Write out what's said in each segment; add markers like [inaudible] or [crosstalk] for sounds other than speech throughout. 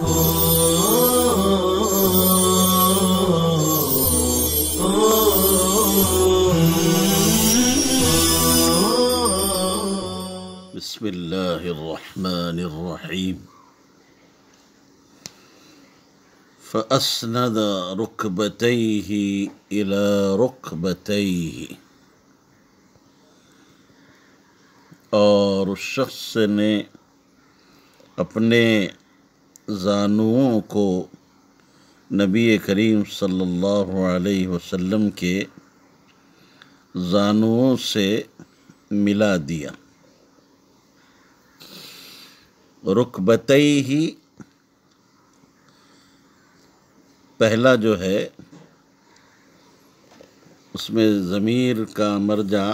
بسم الله الرحمن الرحيم فأسند ركبتيه إلى ركبتيه اور الشخص نے اپنے जानुओं को नबी करीम सल्लल्लाहु अलैहि वसल्लम के जानुओं से मिला दिया रुकबतई ही पहला जो है उसमें ज़मीर का मर्जा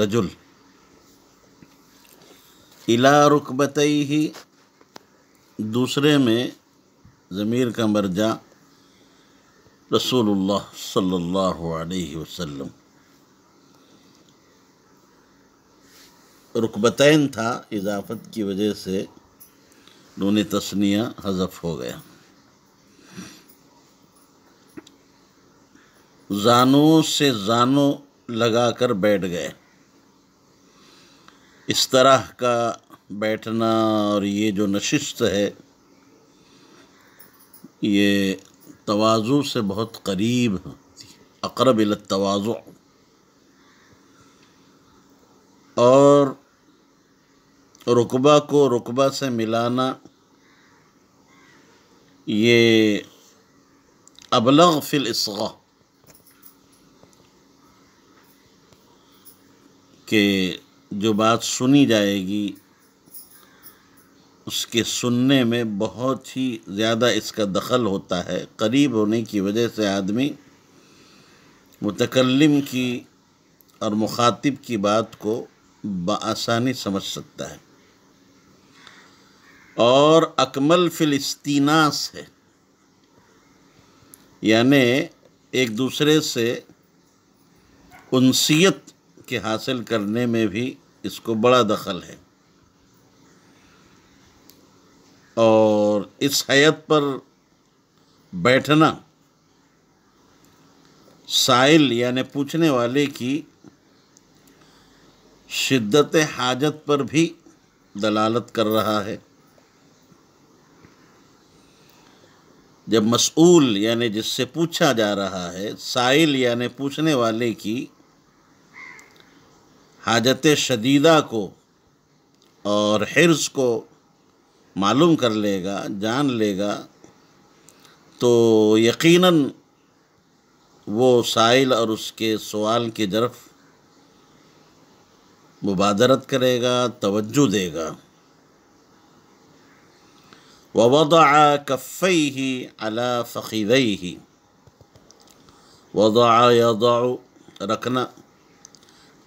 रजुल इला रुकबतई ही दूसरे में ज़मीर का मर्जा रसूलुल्लाह सल्लल्लाहु अलैहि वसल्लम रुकबतैन था इजाफत की वजह से नून तस्निया हज़फ हो गया जानों से जानों लगा कर बैठ गए इस तरह का बैठना और ये जो नशिस्त है ये तोज़ु से बहुत करीब अकरब तो और रुकबा को रुकबा से मिलाना ये अबलग फिल इसगा के जो बात सुनी जाएगी उसके सुनने में बहुत ही ज़्यादा इसका दखल होता है करीब होने की वजह से आदमी मुतकलम की और मुखातिब की बात को बसानी समझ सकता है और अकमल फिलस्तीनास है यानि एक दूसरे से उनसीत के हासिल करने में भी इसको बड़ा दखल है और इस हैत पर बैठना साइल यानि पूछने वाले की शिद्दत हाजत पर भी दलालत कर रहा है जब मसूल यानि जिससे पूछा जा रहा है साइल यानि पूछने वाले की हाजत शदीदा को और हिर्स को मालूम कर लेगा जान लेगा तो यकीनन वो साइल और उसके सवाल की तरफ मुबादरत करेगा तवज्जो देगा ووضع كفيه ही فخذيه وضع ही वदा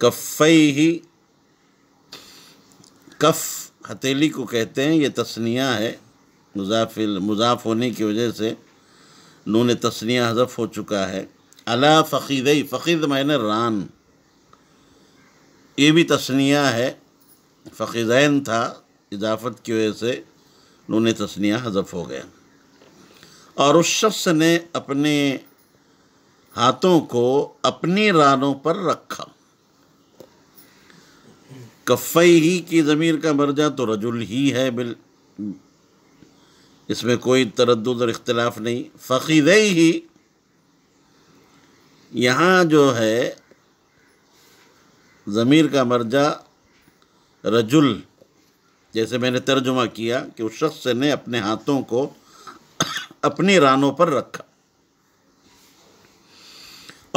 كفيه كف ही कफ़ हथेली को कहते हैं ये तस्निया है मुजाफिल मुजाफ होने की वजह से नून तस्निया हजफ हो चुका है अला फ़ीर फ़कीद मैन रान ये भी तस्निया है फ़कीदैन था इजाफत की वजह से नून तस्निया हजफ हो गया और उस शख्स ने अपने हाथों को अपनी रानों पर रखा कफ़ई ही की ज़मीर का मर्जा तो रजुल ही है बिल इसमें कोई तरद और इख्तलाफ नहीं फ़ीरे ही यहाँ जो है ज़मीर का मर्जा रजुल जैसे मैंने तर्जुमा किया कि उस शख्स ने अपने हाथों को [coughs] अपनी रानों पर रखा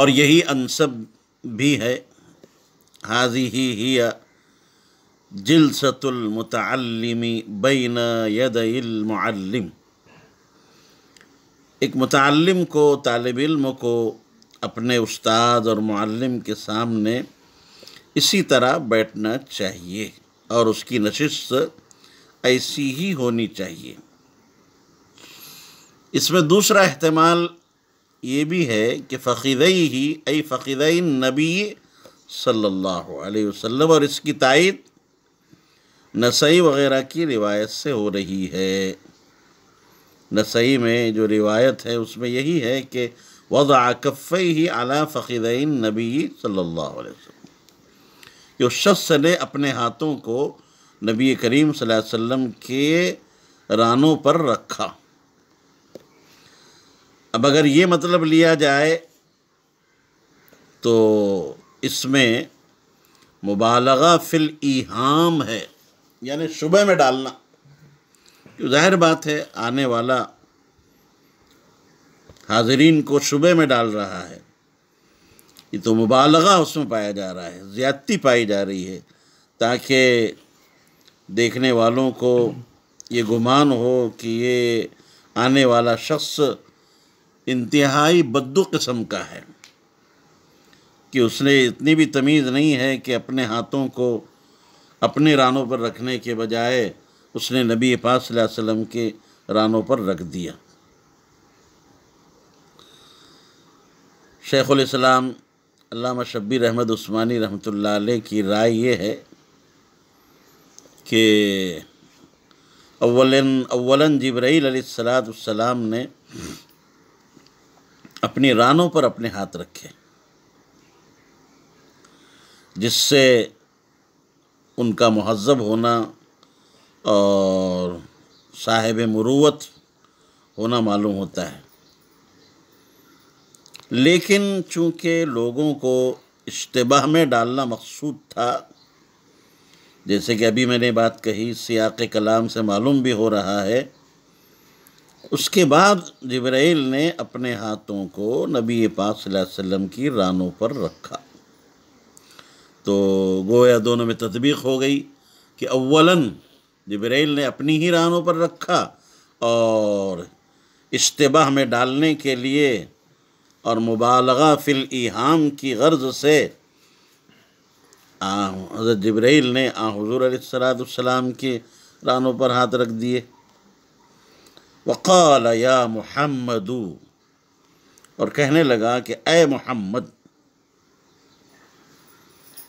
और यही अनसब भी है हाजी ही ही या जिलसतुलमतमी बैन यदलम एक मुतम को तालब इल्म को अपने उस्ताद और मालम के सामने इसी तरह बैठना चाहिए और उसकी नशिस्त ऐसी ही होनी चाहिए इसमें दूसरा अहतमाल ये भी है कि फ़कीदई ही अई फ़ीदई नबी सल्लल्लाहु अलैहि वसल्लम और इसकी तायद नसई वगैरह की रिवायत से हो रही है नसई में जो रिवायत है उसमें यही है कि वज़ाकफ़ ही अला फ़कीदैन नबी सल्लल्लाहु अलैहि वसल्लम जो शख्स ने अपने हाथों को नबी करीम सल्लल्लाहु अलैहि वसल्लम के रानों पर रखा अब अगर ये मतलब लिया जाए तो इसमें मुबालगा फ़िल ईहाम है यानी सुबह में डालना जाहिर बात है आने वाला हाजरीन को सुबह में डाल रहा है ये तो मुबालगा उसमें पाया जा रहा है ज़्यादती पाई जा रही है ताकि देखने वालों को ये गुमान हो कि ये आने वाला शख्स इंतहाई बद्दू किस्म का है कि उसने इतनी भी तमीज़ नहीं है कि अपने हाथों को अपने रानों पर रखने के बजाय उसने नबी पाक के रानों पर रख दिया शेख़ुलस्लाम अल्लामा शब्बीर अहमद उस्मानी रहमत की राय ये है कि अवलन अवलन जबरील ने अपनी रानों पर अपने हाथ रखे जिससे उनका महजब होना और साहिब मुरुवत होना मालूम होता है लेकिन चूँकि लोगों को इश्तबाह में डालना मकसूद था जैसे कि अभी मैंने बात कही सियाक कलाम से मालूम भी हो रहा है उसके बाद जब्राइल ने अपने हाथों को नबी पाक सल्लल्लाहु अलैहि वसल्लम की रानों पर रखा तो गोया दोनों में तदबीक हो गई कि अवला जबरील ने अपनी ही रानों पर रखा और इश्तबाह में डालने के लिए और मुबालगा फिल इहाम की गर्ज से हज़रत जबरील ने आ हजूर सलाम के रानों पर हाथ रख दिए वक़ाल या महमदू और कहने लगा कि ए मोहम्मद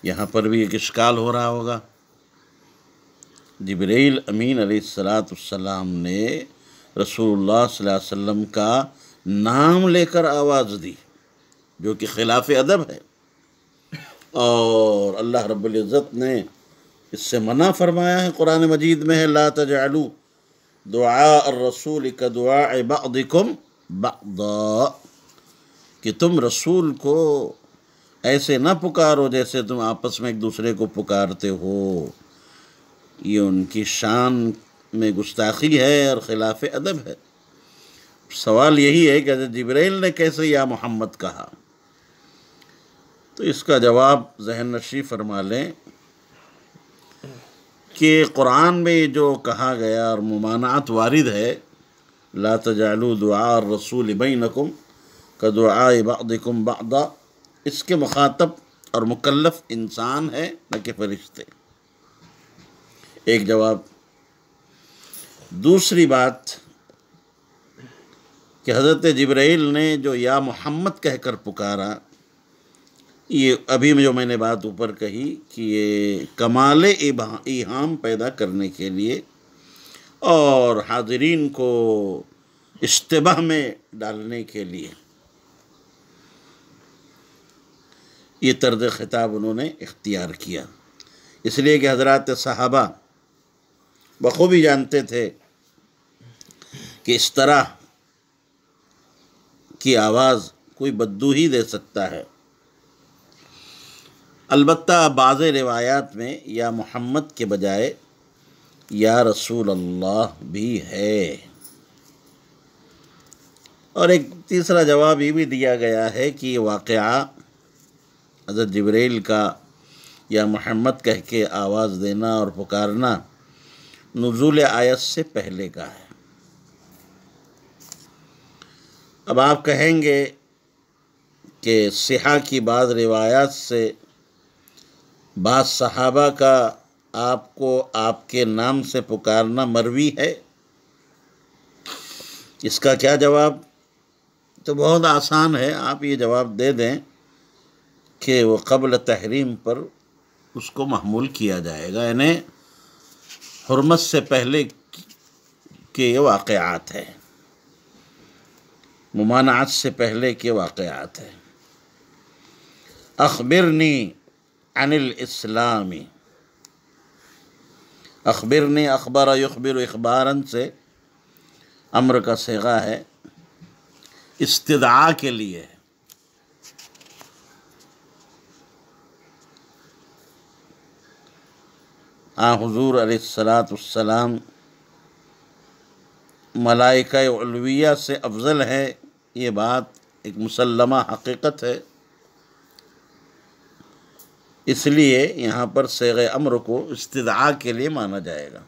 यहाँ पर भी एक इश्काल हो रहा होगा जबरील अमीन सलाम ने रसूलुल्लाह का नाम लेकर आवाज़ दी जो कि खिलाफ अदब है और अल्लाह रब्ज़त ने इससे मना फरमाया है कुरान मजीद में है ला तजालू दुआ रसूल का दुआ बदिकुम बदा कि तुम रसूल को ऐसे ना पुकारो जैसे तुम आपस में एक दूसरे को पुकारते हो ये उनकी शान में गुस्ताखी है और ख़िलाफ़ अदब है सवाल यही है कि जबरील ने कैसे या मोहम्मद कहा तो इसका जवाब जहन नशी फरमा लें कि कुरान में जो कहा गया और ममानात वारद है ला तजालू दुआ रसूल बई नकुम का दुआ बादिकुम बादा इसके मुखातब और मुकल्लफ इंसान है न कि फरिश्ते एक जवाब दूसरी बात कि हज़रत जब्राइल ने जो या मोहम्मद कहकर पुकारा ये अभी जो मैंने बात ऊपर कही कि ये कमाल इहाम पैदा करने के लिए और हाजरीन को इश्तबा में डालने के लिए ये तर्ज ख़िताब उन्होंने इख्तियार किया इसलिए कि हजरत साहबा बखूबी जानते थे कि इस तरह की आवाज़ कोई बद्दू ही दे सकता है अलबत् बाज़ रिवायात में या मोहम्मद के बजाय या रसूल अल्लाह भी है और एक तीसरा जवाब ये भी दिया गया है कि वाक़ हज़रत जबरील का या महम्मद कह के आवाज़ देना और पुकारना नज़ुल आयत से पहले का है अब आप कहेंगे कि सिहा की बाद रिवायात से बाद सहाबा का आपको आपके नाम से पुकारना मरवी है इसका क्या जवाब तो बहुत आसान है आप ये जवाब दे दें कि वो कबल तहरीम पर उसको महमूल किया जाएगा यानी हरमत से पहले के ये वाक़ात है ममानात से पहले के वाक़ात है अखबरनी अनिल इस्लामी ने अखबार यखबिर अखबारन से अम्र का सेगा है इस्तदा के लिए है आ हजूर अलसलातम मलाइक से अफजल है ये बात एक मुसलमा हकीकत है इसलिए यहाँ पर सैग अम्र को इस्तदा के लिए माना जाएगा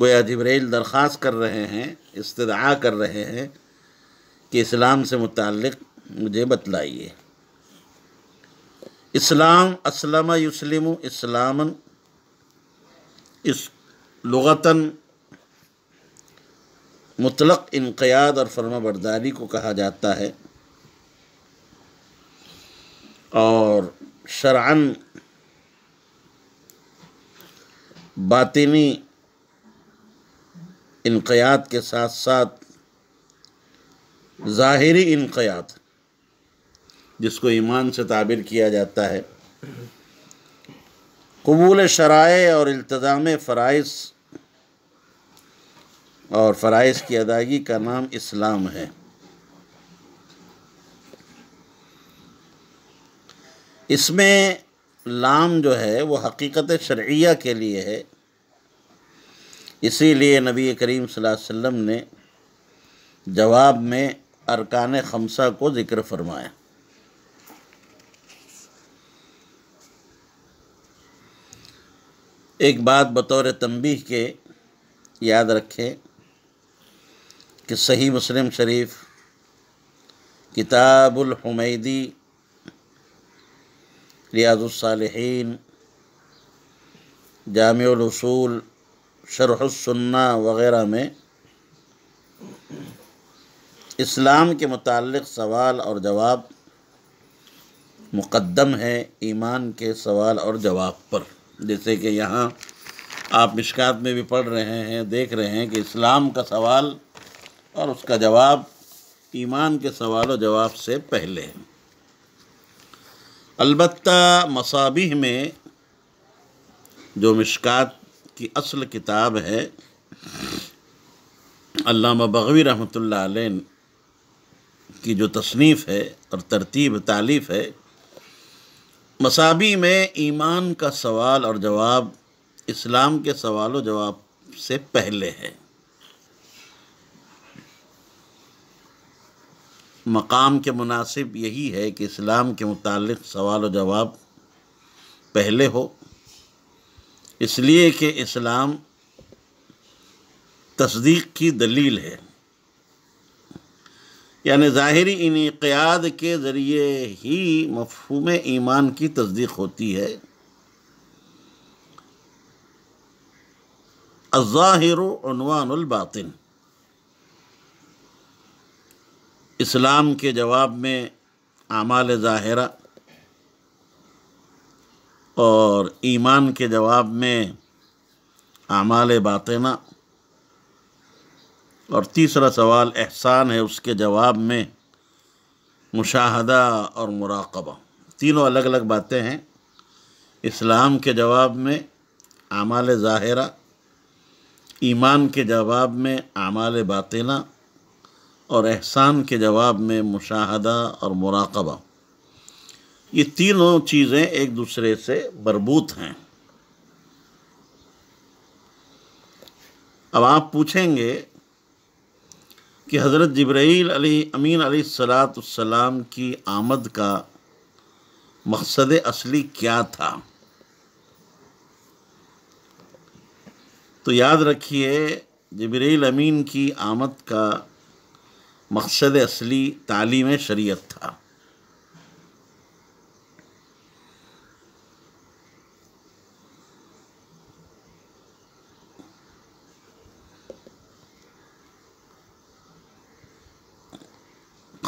गोया जबरील दरख्वास्त कर रहे हैं इस्तदा कर रहे हैं कि इस्लाम से मुतक़ मुझे बतलाइए इस्लाम असलम युसलिम इस्लामन इस लगता मुतलक इनक़याद और फर्मा बरदारी को कहा जाता है और शरान बातनी इनक़याद के साथ साथ ज़ाहरी इनक़याद जिसको ईमान से ताबिर किया जाता है कबूल शराय और अल्तज़ाम फ़राइज़ और फ़राइज़ की अदायगी का नाम इस्लाम है इसमें लाम जो है वो हकीकत शर्या के लिए है इसीलिए नबी करीम वसल्लम ने जवाब में अरकान खमसा को ज़िक्र फरमाया एक बात बतौर तंबी के याद रखें कि सही मुस्लिम शरीफ किताबुल हुमैदी रियाजुलसालहीन जामूल सुन्ना वगैरह में इस्लाम के मुतालिक सवाल और जवाब मुक़दम है ईमान के सवाल और जवाब पर जैसे कि यहाँ आप मिशकात में भी पढ़ रहे हैं देख रहे हैं कि इस्लाम का सवाल और उसका जवाब ईमान के सवाल और जवाब से पहले है अलबत् मसाबी में जो मिशकात की असल किताब है अल्लामा बगवी रहमत की जो तसनीफ़ है और तरतीब तालीफ़ है मसाबी में ईमान का सवाल और जवाब इस्लाम के सवाल और जवाब से पहले है मकाम के मुनासिब यही है कि इस्लाम के मुतालिक सवाल और जवाब पहले हो इसलिए कि इस्लाम तस्दीक की दलील है यानि ज़ाहरी इनकियाद के ज़रिए ही मफहूम ईमान की तस्दीक होती है अज़ाहिरवानबातिन इस्लाम के जवाब में आमाल ज़ाहरा और ईमान के जवाब में आमाल बातना और तीसरा सवाल एहसान है उसके जवाब में मुशाहदा और मुराकबा तीनों अलग अलग बातें हैं इस्लाम के जवाब में आमाल ज़ाहरा ईमान के जवाब में आमाल बातना और एहसान के जवाब में मुशाहदा और मुराकबा ये तीनों चीज़ें एक दूसरे से बरबूत हैं अब आप पूछेंगे कि हज़रत जब्राइल अली अमीन सलाम की आमद का मकसद असली क्या था तो याद रखिए जब्रैल अमीन की आमद का मकसद असली तालीम शरीयत था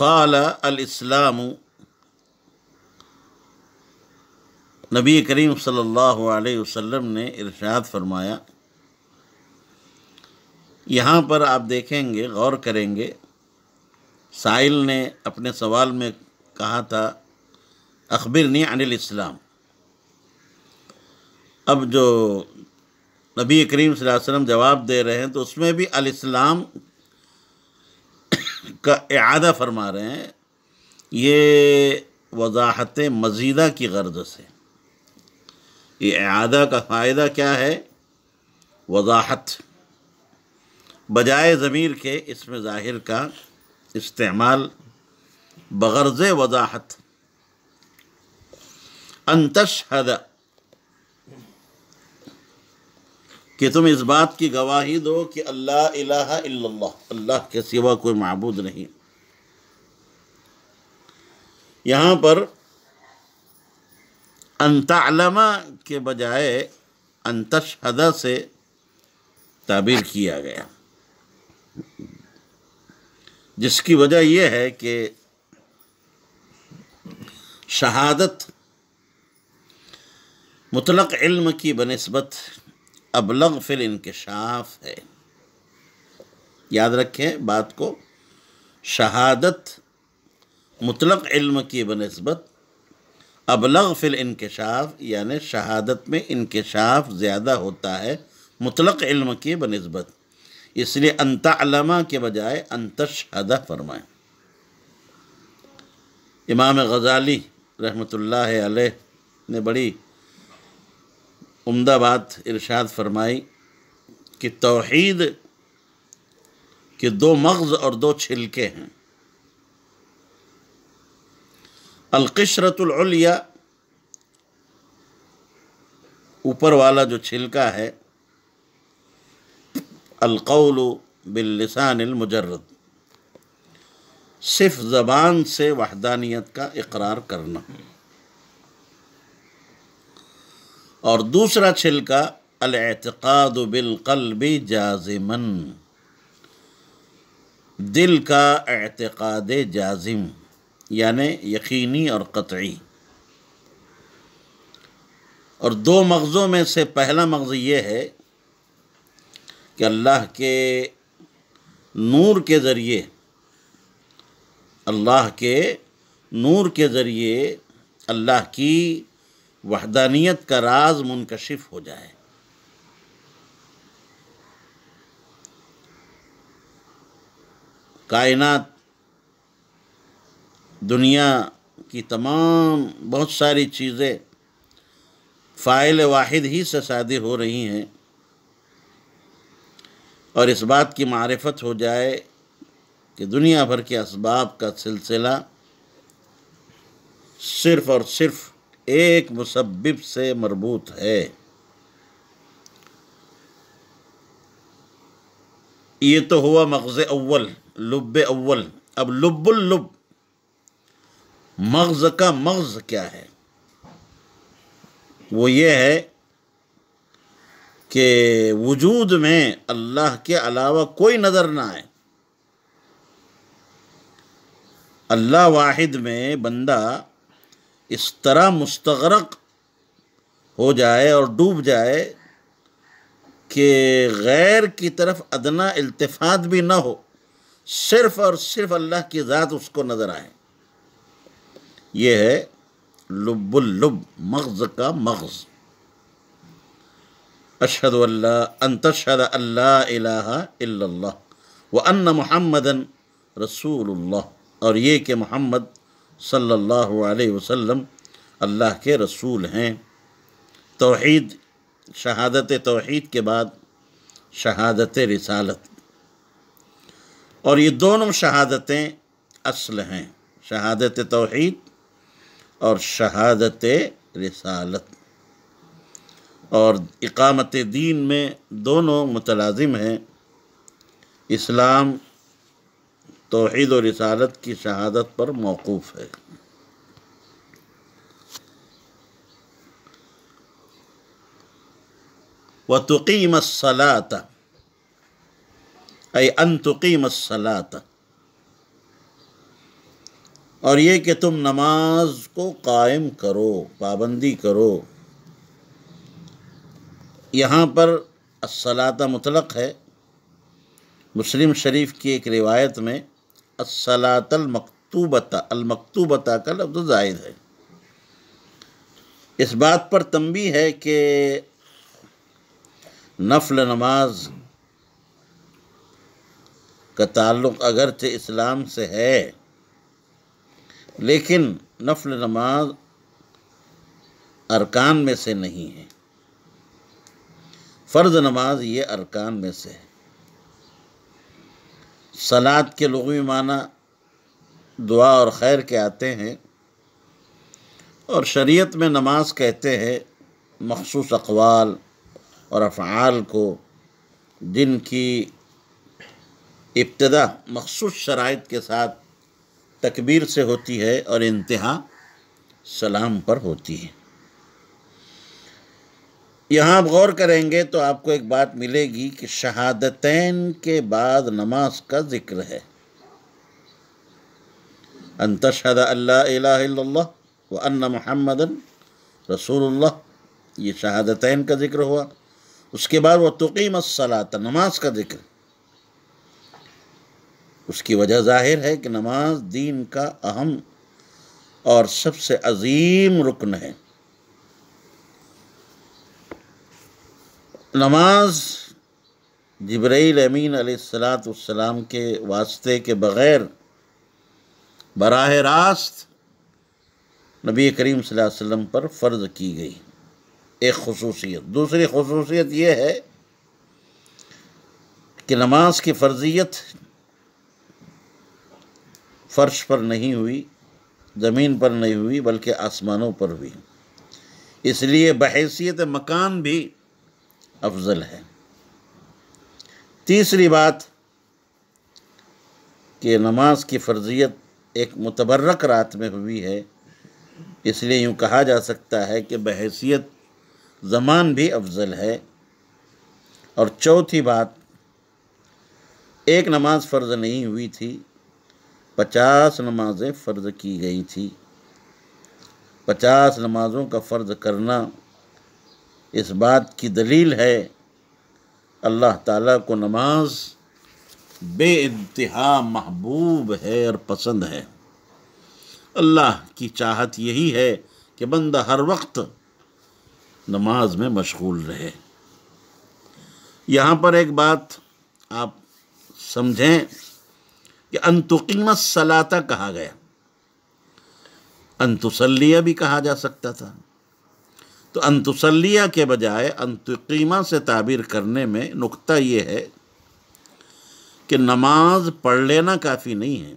काल अलस्लाम नबी करीम सल्लल्लाहु अलैहि वसल्लम ने इरशाद फरमाया यहाँ पर आप देखेंगे गौर करेंगे साहिल ने अपने सवाल में कहा था अखबिरनी अनिल इस्लाम अब जो नबी करीम वसल्लम जवाब दे रहे हैं तो उसमें भी अलस्लाम का अदा फरमा रहे हैं ये वजाहत मजीदा की गर्ज से ये अदा का फ़ायदा क्या है वजाहत बजाय ज़मीर के इसमें ज़ाहिर का इस्तेमाल बगरज वजाहत अंतशहद कि तुम इस बात की गवाही दो कि अल्लाह इलाहा इल्लल्लाह अल्लाह के सिवा कोई महबूद नहीं यहाँ पर अंतालमा के बजाय अंतशहदा से ताबीर किया गया जिसकी वजह यह है कि शहादत मुतलक इल्म की बनस्बत अबलग फिल इनकशाफ है याद रखें बात को शहादत मुतलक इल्म की बनस्बत अबलग फिल इनकशाफ यानि शहादत में इनकशाफ ज़्यादा होता है मुतलक इल्म की बनस्बत इसलिए अंतमा के बजाय शहादा फरमाएं इमाम गज़ाली रहमतुल्लाह अलैह ने बड़ी उम्दा बात इरशाद फरमाई कि तोहीद के दो मग़ज़ और दो छिलके हैं अलकशरतुलया ऊपर वाला जो छिलका है अलकौल बिल्लिसानमजरद सिर्फ ज़बान से वहदानियत का इकरार करना और दूसरा छिलका अलतक़ाद बिलकल्बी जाजिमन दिल का एतक़ाद जाजिम यानि यकीनी और कतई और दो मगज़ों में से पहला मगज़ ये है कि अल्लाह के नूर के ज़रिए अल्लाह के नूर के ज़रिए अल्लाह की वहदानियत का राज मुनकशिफ हो जाए कायनात दुनिया की तमाम बहुत सारी चीज़ें फ़ाइल वाहिद ही से शादी हो रही हैं और इस बात की मारफत हो जाए कि दुनिया भर के इसबाब का सिलसिला सिर्फ़ और सिर्फ़ एक मुसब्बिब से मरबूत है ये तो हुआ मगज़ अव्वल लुब अव्वल अब लुब मगज़ का मगज़ क्या है वो ये है कि वजूद में अल्लाह के अलावा कोई नज़र ना आए अल्लाह वाहिद में बंदा इस तरह मुस्तरक हो जाए और डूब जाए कि गैर की तरफ अदना अल्तफात भी ना हो सिर्फ़ और सिर्फ अल्लाह की ज़ात उसको नज़र आए ये है लुबुल्लुब मगज़ का मगज़ अशहद अंतशद अल्लाह व अन्न महमदन रसूल और ये कि मोहम्मद सल्लल्लाहु अलैहि वसल्लम अल्लाह के रसूल हैं तौहीद शहादत तौहीद के बाद शहादत रिसालत और ये दोनों शहादतें असल हैं शहादत तोहद और शहादत रिसालत और इकामत दीन में दोनों मुतलाजिम हैं इस्लाम तोहद और रसालत की शहादत पर मौकूफ़ है व तुकीम सलात अय अन तुकीम सलात और ये कि तुम नमाज को कायम करो पाबंदी करो यहाँ पर असलाता मुतलक है मुस्लिम शरीफ की एक रिवायत में असलातल मकतूबता अलमकतूबता का लफ्ज़ जायद है इस बात पर तंबी है कि नफल नमाज का ताल्लुक़ अगरचे इस्लाम से है लेकिन नफल नमाज अरकान में से नहीं है फ़र्ज़ नमाज ये अरकान में से है सलाद के लगवी माना दुआ और खैर के आते हैं और शरीयत में नमाज कहते हैं मखसूस अकवाल और अफ़ाल को जिनकी इब्तदा मखसूस शराइ के साथ तकबीर से होती है और इंतहा सलाम पर होती है यहाँ आप गौर करेंगे तो आपको एक बात मिलेगी कि शहादतैन के बाद नमाज का जिक्र है अंतशद अल्लाह व अन्न महमदन रसूल ये शहादतैन का जिक्र हुआ उसके बाद वह तुकीम सलात नमाज का जिक्र उसकी वजह जाहिर है कि नमाज दीन का अहम और सबसे अजीम रुकन है नमाज जबरील अमीन सलाम के वास्ते के बग़ैर बराह रास्त नबी करीम वसल्लम पर फ़र्ज़ की गई एक खसूसियत दूसरी खसूसियत यह है कि नमाज की फ़र्जियत फ़र्श पर नहीं हुई ज़मीन पर नहीं हुई बल्कि आसमानों पर हुई इसलिए बहसीत मकान भी अफजल है तीसरी बात कि नमाज की फ़र्जियत एक मुतबर्रक रात में हुई है इसलिए यूँ कहा जा सकता है कि बहसीत ज़मान भी अफजल है और चौथी बात एक नमाज फ़र्ज़ नहीं हुई थी पचास नमाज़ें फ़र्ज़ की गई थी पचास नमाज़ों का फ़र्ज़ करना इस बात की दलील है अल्लाह ताला को नमाज बे इंतहा महबूब है और पसंद है अल्लाह की चाहत यही है कि बंदा हर वक्त नमाज में मशगूल रहे यहाँ पर एक बात आप समझें कि अंतुकीम सलाता कहा गया अंतुसलिया भी कहा जा सकता था तो अंतुसलिया के बजाय अंतुकीमा से ताबीर करने में नुक्ता ये है कि नमाज पढ़ लेना काफ़ी नहीं है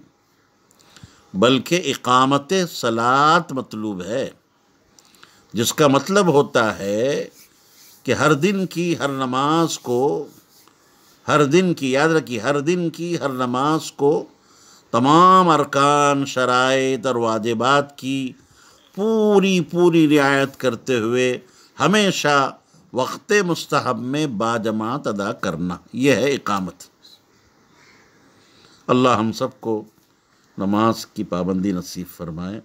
बल्कि इकामत सलात मतलूब है जिसका मतलब होता है कि हर दिन की हर नमाज को हर दिन की याद रखिए हर दिन की हर नमाज को तमाम अरकान शराइ और वाजिबात की पूरी पूरी रियायत करते हुए हमेशा वक्त मुस्तहब में बाजमात अदा करना यह है इकामत अल्लाह हम सबको नमाज की पाबंदी नसीब फरमाए